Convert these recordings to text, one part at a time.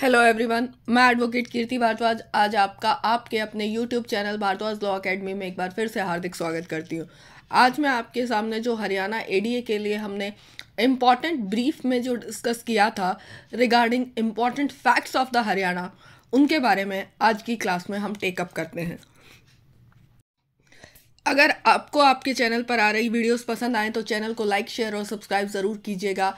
hello everyone मैं advocate Kirti Bhardwaj आज आपका आपके अपने YouTube channel Bhardwaj law academy में एक बार फिर से हार्दिक स्वागत करती हूँ आज मैं आपके सामने जो हरियाणा एडीए के लिए हमने इम्पॉर्टेंट ब्रीफ में जो डिस्कस किया था regarding important facts of the Haryana उनके बारे में आज की क्लास में हम टेकअप करते हैं अगर आपको आपके चैनल पर आ रही वीडियोस पसंद आएँ तो चैनल को लाइक शेयर और सब्सक्राइब ज़रूर कीजिएगा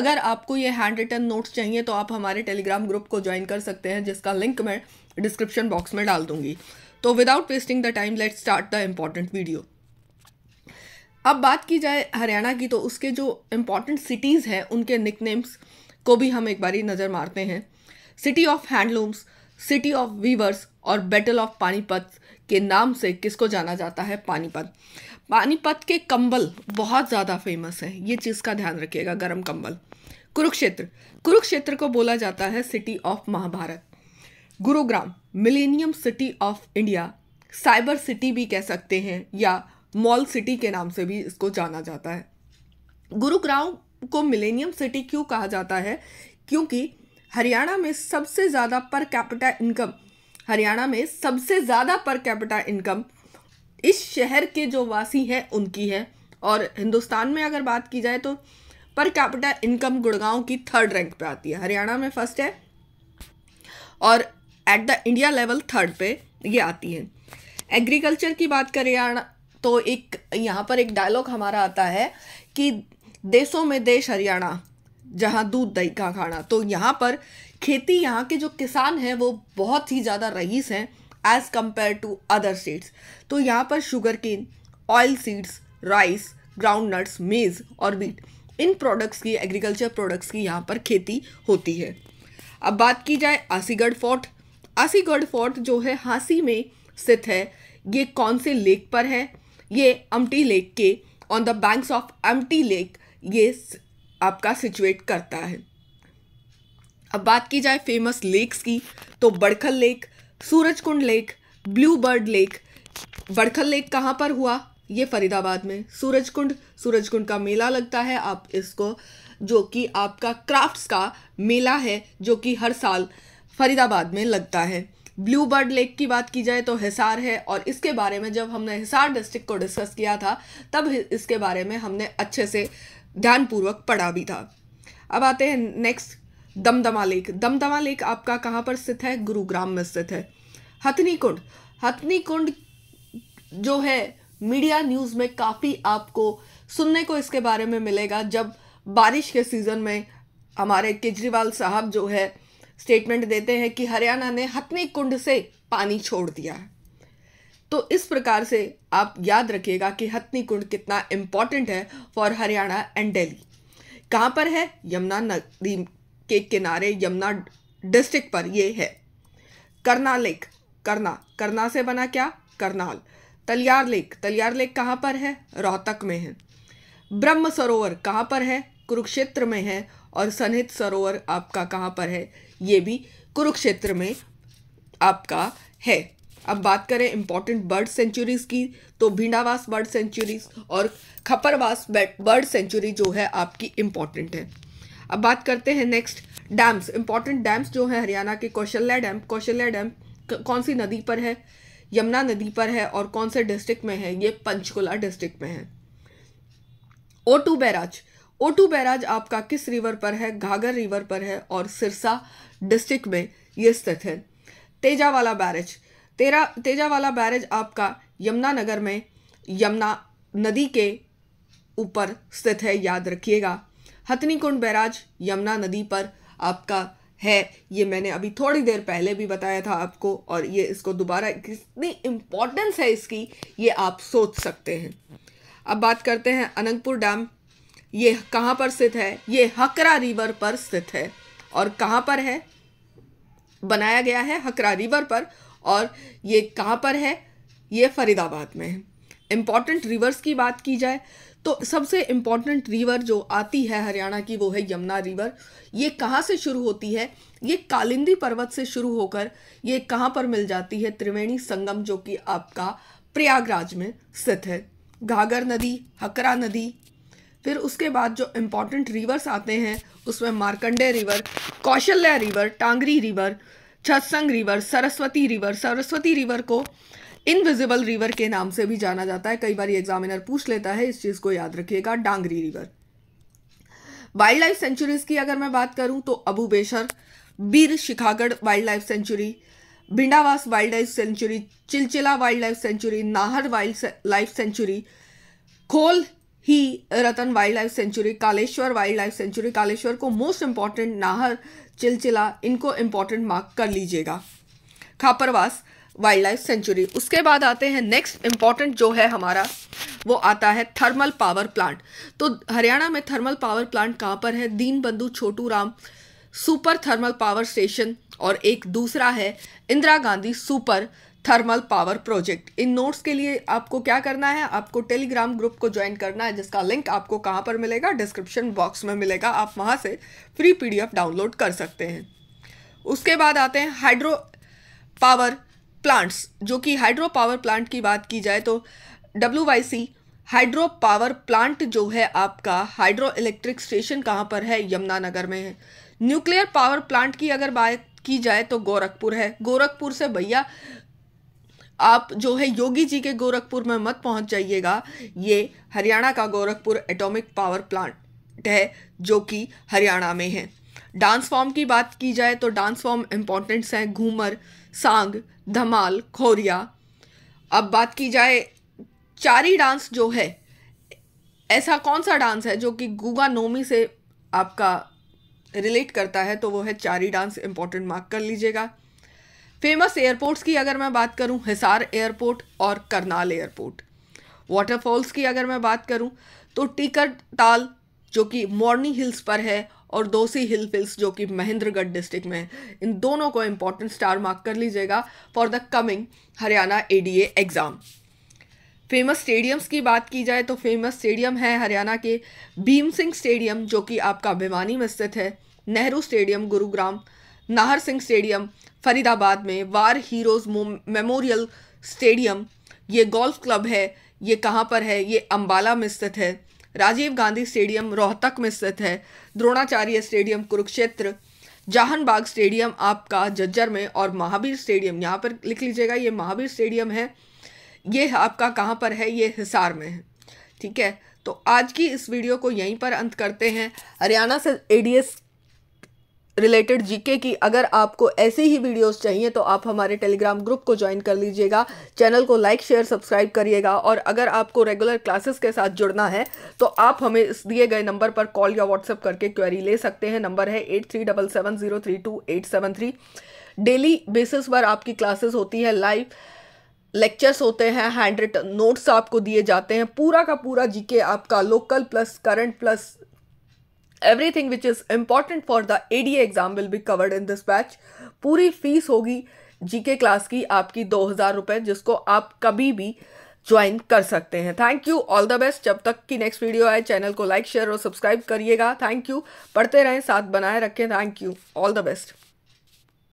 अगर आपको ये हैंड रिटन नोट्स चाहिए तो आप हमारे टेलीग्राम ग्रुप को ज्वाइन कर सकते हैं जिसका लिंक मैं डिस्क्रिप्शन बॉक्स में डाल दूंगी तो without wasting the time let start the important video अब बात की जाए हरियाणा की तो उसके जो इम्पॉर्टेंट सिटीज़ हैं उनके निक को भी हम एक बारी नज़र मारते हैं city of handlooms city of weavers और बैटल ऑफ पानीपत के नाम से किसको जाना जाता है पानीपत पानीपत के कंबल बहुत ज़्यादा फेमस है ये चीज़ का ध्यान रखिएगा गर्म कंबल कुरुक्षेत्र कुरुक्षेत्र को बोला जाता है city of Mahabharat Gurugram millennium city of India cyber city भी कह सकते हैं या मॉल सिटी के नाम से भी इसको जाना जाता है गुरुग्राम को मिलेनियम सिटी क्यों कहा जाता है क्योंकि हरियाणा में सबसे ज़्यादा पर कैपिटा इनकम हरियाणा में सबसे ज़्यादा पर कैपिटा इनकम इस शहर के जो वासी हैं उनकी है और हिंदुस्तान में अगर बात की जाए तो पर कैपिटा इनकम गुड़गांव की थर्ड रैंक पे आती है हरियाणा में फर्स्ट है और at the India level third पे ये आती है एग्रीकल्चर की बात करें तो एक यहाँ पर एक डायलॉग हमारा आता है कि देशों में देश हरियाणा जहाँ दूध दही का खाना तो यहाँ पर खेती यहाँ के जो किसान हैं वो बहुत ही ज़्यादा रईस हैं as compare to other states तो यहाँ पर sugarcane oilseeds rice groundnuts maize और बीट इन प्रोडक्ट्स की एग्रीकल्चर प्रोडक्ट्स की यहाँ पर खेती होती है अब बात की जाए आसीगढ़ फोर्ट आसीगढ़ फोर्ट जो है हांसी में स्थित है ये कौन से लेक पर है ये अम्टी लेक के ऑन द बैंक्स ऑफ एमटी लेक ये आपका सिचुएट करता है अब बात की जाए फेमस लेक्स की तो Badkhal lake Surajkund lake blue bird lake Badkhal lake कहाँ पर हुआ ये फरीदाबाद में सूरजकुंड सूरजकुंड का मेला लगता है आप इसको जो कि आपका क्राफ्ट्स का मेला है जो कि हर साल फरीदाबाद में लगता है ब्लू बर्ड लेक की बात की जाए तो हिसार है और इसके बारे में जब हमने हिसार डिस्ट्रिक्ट को डिस्कस किया था तब इसके बारे में हमने अच्छे से ध्यानपूर्वक पढ़ा भी था अब आते हैं next Damdama lake Damdama lake आपका कहाँ पर स्थित है गुरुग्राम में स्थित है हथनी कुंड हथनी कुंड जो है मीडिया न्यूज़ में काफ़ी आपको सुनने को इसके बारे में मिलेगा जब बारिश के सीज़न में हमारे केजरीवाल साहब जो है स्टेटमेंट देते हैं कि हरियाणा ने हथनी कुंड से पानी छोड़ दिया है तो इस प्रकार से आप याद रखिएगा कि हथनी कुंड कितना इम्पॉर्टेंट है फॉर हरियाणा एंड दिल्ली कहाँ पर है यमुना नदी के किनारे यमुना डिस्ट्रिक्ट पर ये है करना लेक करना करना से बना क्या करनाल तलियार लेक तलियार लेक कहाँ पर है रोहतक में है ब्रह्म सरोवर कहाँ पर है कुरुक्षेत्र में है और सनहित सरोवर आपका कहाँ पर है ये भी कुरुक्षेत्र में आपका है अब बात करें इम्पॉर्टेंट बर्ड सेंचुरीज़ की तो भिंडावास बर्ड सेंचुरीज़ और खपरवास बर्ड सेंचुरी जो है आपकी इम्पॉर्टेंट है अब बात करते हैं नेक्स्ट डैम्स इंपॉर्टेंट डैम्स जो हैं हरियाणा के कौशल्या डैम कौशल्या डैम कौन सी नदी पर है यमुना नदी पर है और कौन से डिस्ट्रिक्ट में है ये पंचकुला डिस्ट्रिक्ट में है Ottu barrage Ottu barrage आपका किस रिवर पर है घाघर रिवर पर है और सिरसा डिस्ट्रिक्ट में ये स्थित है तेजावाला बैरेज तेरा तेजावाला बैरेज आपका यमुना नगर में यमुना नदी के ऊपर स्थित है याद रखिएगा हथनी कुंड बैराज यमुना नदी पर आपका है ये मैंने अभी थोड़ी देर पहले भी बताया था आपको और ये इसको दोबारा कितनी इम्पोर्टेंस है इसकी ये आप सोच सकते हैं अब बात करते हैं अनंतपुर डैम ये कहाँ पर स्थित है ये हकरा रिवर पर स्थित है और कहाँ पर है बनाया गया है हकरा रिवर पर और ये कहाँ पर है ये फरीदाबाद में है इम्पॉर्टेंट रिवर्स की बात की जाए तो सबसे इम्पॉर्टेंट रिवर जो आती है हरियाणा की वो है यमुना रिवर ये कहाँ से शुरू होती है ये कालिंदी पर्वत से शुरू होकर ये कहाँ पर मिल जाती है त्रिवेणी संगम जो कि आपका प्रयागराज में स्थित है घाघर नदी हकरा नदी फिर उसके बाद जो इम्पॉर्टेंट रिवर्स आते हैं उसमें Markanda river Kaushalya river Tangri river Chautang river Saraswati river Saraswati river को इनविजिबल रिवर के नाम से भी जाना जाता है कई बार एग्जामिनर पूछ लेता है इस चीज़ को याद रखिएगा Dangri river wildlife sanctuaries की अगर मैं बात करूं तो Abubshahar Bir Shikargah wildlife sanctuary Bhindawas wildlife sanctuary Chilchila wildlife sanctuary Nahar wildlife sanctuary Khol Hi Raitan wildlife sanctuary Kalesar wildlife sanctuary Kalesar को मोस्ट इंपॉर्टेंट नाहर चिलचिला इनको इंपॉर्टेंट मार्क कर लीजिएगा खापरवास वाइल्ड लाइफ सेंचुरी उसके बाद आते हैं नेक्स्ट इम्पॉर्टेंट जो है हमारा वो आता है थर्मल पावर प्लांट तो हरियाणा में थर्मल पावर प्लांट कहाँ पर है Deen Bandhu Chhotu Ram super thermal power station और एक दूसरा है Indira Gandhi super thermal power project इन नोट्स के लिए आपको क्या करना है आपको टेलीग्राम ग्रुप को ज्वाइन करना है जिसका लिंक आपको कहाँ पर मिलेगा डिस्क्रिप्शन बॉक्स में मिलेगा आप वहाँ से फ्री पीडीएफ डाउनलोड कर सकते हैं उसके बाद आते हैं हाइड्रो पावर प्लांट्स जो कि हाइड्रो पावर प्लांट की बात की जाए तो W Y C hydro power plant जो है आपका हाइड्रो इलेक्ट्रिक स्टेशन कहाँ पर है यमुनानगर में है न्यूक्लियर पावर प्लांट की अगर बात की जाए तो गोरखपुर है गोरखपुर से भैया आप जो है योगी जी के गोरखपुर में मत पहुंच जाइएगा ये हरियाणा का गोरखपुर एटॉमिक पावर प्लांट है जो कि हरियाणा में है डांस फॉर्म की बात की जाए तो डांस फॉर्म इम्पोर्टेंट्स हैं घूमर सांग धमाल खोरिया अब बात की जाए चारी डांस जो है ऐसा कौन सा डांस है जो कि गुगा नोमी से आपका रिलेट करता है तो वो है चारी डांस इम्पोर्टेंट मार्क कर लीजिएगा फेमस एयरपोर्ट्स की अगर मैं बात करूं हिसार एयरपोर्ट और करनाल एयरपोर्ट वाटरफॉल्स की अगर मैं बात करूं तो टीकर ताल जो कि मॉर्नी हिल्स पर है और दोसी हिल फिल्स जो कि महेंद्रगढ़ डिस्ट्रिक्ट में है इन दोनों को इम्पोर्टेंट स्टार मार्क कर लीजिएगा for the coming Haryana D exam famous stadiums की बात की जाए तो फेमस स्टेडियम है हरियाणा के भीम सिंह स्टेडियम जो कि आपका भिवानी में स्थित है नेहरू स्टेडियम गुरुग्राम नाहर सिंह स्टेडियम फरीदाबाद में वार हीरोज़ मेमोरियल स्टेडियम ये गोल्फ क्लब है ये कहाँ पर है ये अम्बाला में स्थित है राजीव गांधी स्टेडियम रोहतक में स्थित है द्रोणाचार्य स्टेडियम कुरुक्षेत्र जाहनबाग स्टेडियम आपका जज्जर में और महावीर स्टेडियम यहाँ पर लिख लीजिएगा ये महावीर स्टेडियम है ये आपका कहाँ पर है ये हिसार में है ठीक है तो आज की इस वीडियो को यहीं पर अंत करते हैं हरियाणा से एडीएस रिलेटेड जीके की अगर आपको ऐसी ही वीडियोस चाहिए तो आप हमारे टेलीग्राम ग्रुप को ज्वाइन कर लीजिएगा चैनल को लाइक शेयर सब्सक्राइब करिएगा और अगर आपको रेगुलर क्लासेस के साथ जुड़ना है तो आप हमें इस दिए गए नंबर पर कॉल या व्हाट्सअप करके क्वेरी ले सकते हैं नंबर है eight three double seven zero three two eight seven three daily basis पर आपकी क्लासेस होती है लाइव लेक्चर्स होते हैं हैंड रिटन नोट्स आपको दिए जाते हैं पूरा का पूरा जीके आपका local plus current plus everything which is important for the A D exam will be covered in this batch पूरी फीस होगी जी के क्लास की आपकी दो हज़ार रुपये जिसको आप कभी भी ज्वाइन कर सकते हैं thank you all the best जब तक की नेक्स्ट वीडियो आए चैनल को लाइक शेयर और सब्सक्राइब करिएगा थैंक यू पढ़ते रहें साथ बनाए रखें thank you all the best